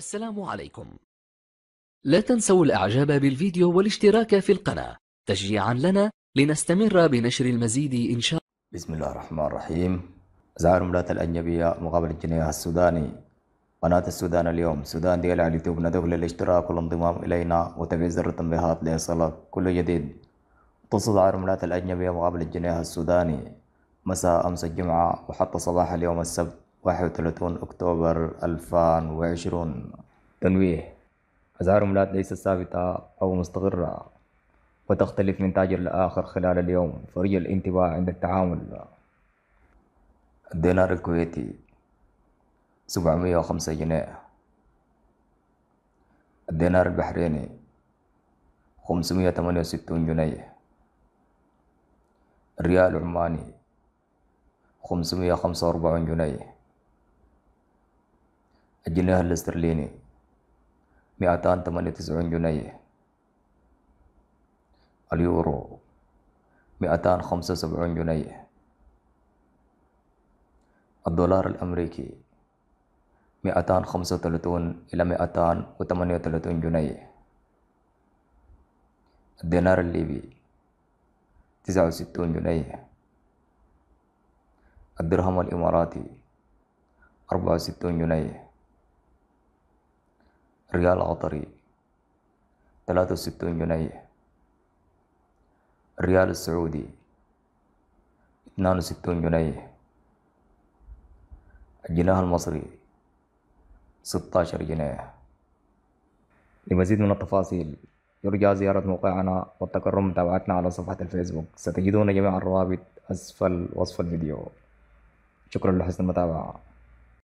السلام عليكم لا تنسوا الإعجاب بالفيديو والاشتراك في القناة تشجيعا لنا لنستمر بنشر المزيد إن شاء الله بسم الله الرحمن الرحيم زار ملات الأجنبية مقابل الجنيه السوداني قناة السودان اليوم سودان ديال على اليوتيوب ندعو للاشتراك والانضمام إلينا وتفعيل زر التنبيهات ليصلك كل جديد تصل ملات الأجنبية مقابل الجنيه السوداني مساء أمس الجمعة وحتى صباح اليوم السبت 31 أكتوبر 2020 تنويه أزهار ملات ليست ثابتة أو مستقرة وتختلف من تاجر لآخر خلال اليوم فرج الانتباه عند التعامل الدينار الكويتي 705 جنيه الدينار البحريني 568 جنيه الريال العماني 545 جنيه الجنيه الاسترليني مئتان ثمانية وتسعون جنيه اليورو مئتان خمسة وسبعون جنيه الدولار الأمريكي مئتان خمسة وثلاثون إلى مئتان وثمانية وثلاثون جنيه الدينار الليبي تسعة وستون جنيه الدرهم الإماراتي أربعة وستون جنيه ريال عطري 63 جنيه الريال السعودي 62 جنيه الجنيه المصري 16 جنيه لمزيد من التفاصيل يرجى زيارة موقعنا والتكرم متابعتنا على صفحة الفيسبوك ستجدون جميع الروابط أسفل وصف الفيديو شكرا لحسن المتابعة